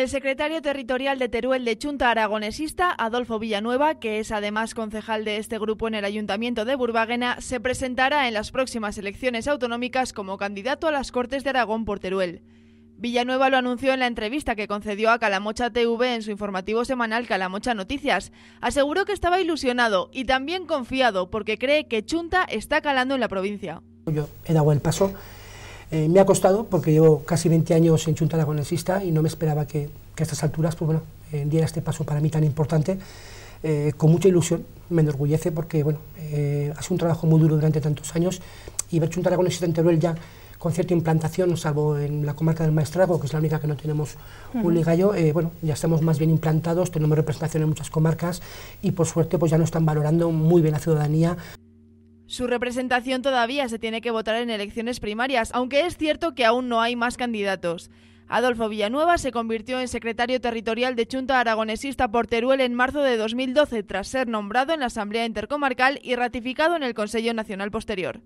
El secretario territorial de Teruel de Chunta Aragonesista, Adolfo Villanueva, que es además concejal de este grupo en el Ayuntamiento de Burbagena, se presentará en las próximas elecciones autonómicas como candidato a las Cortes de Aragón por Teruel. Villanueva lo anunció en la entrevista que concedió a Calamocha TV en su informativo semanal Calamocha Noticias. Aseguró que estaba ilusionado y también confiado porque cree que Chunta está calando en la provincia. Yo eh, me ha costado porque llevo casi 20 años en Chuntaragonesista y no me esperaba que, a estas alturas pues, bueno, eh, diera este paso para mí tan importante. Eh, con mucha ilusión, me enorgullece porque bueno, ha sido un trabajo muy duro durante tantos años y ver el en Teruel ya con cierta implantación, salvo en la comarca del Maestrazgo, que es la única que no tenemos un ligallo, bueno, ya estamos más bien implantados, tenemos representación en muchas comarcas y por suerte pues ya nos están valorando muy bien la ciudadanía. Su representación todavía se tiene que votar en elecciones primarias, aunque es cierto que aún no hay más candidatos. Adolfo Villanueva se convirtió en secretario territorial de Junta Aragonesista por Teruel en marzo de 2012 tras ser nombrado en la Asamblea Intercomarcal y ratificado en el Consejo Nacional posterior.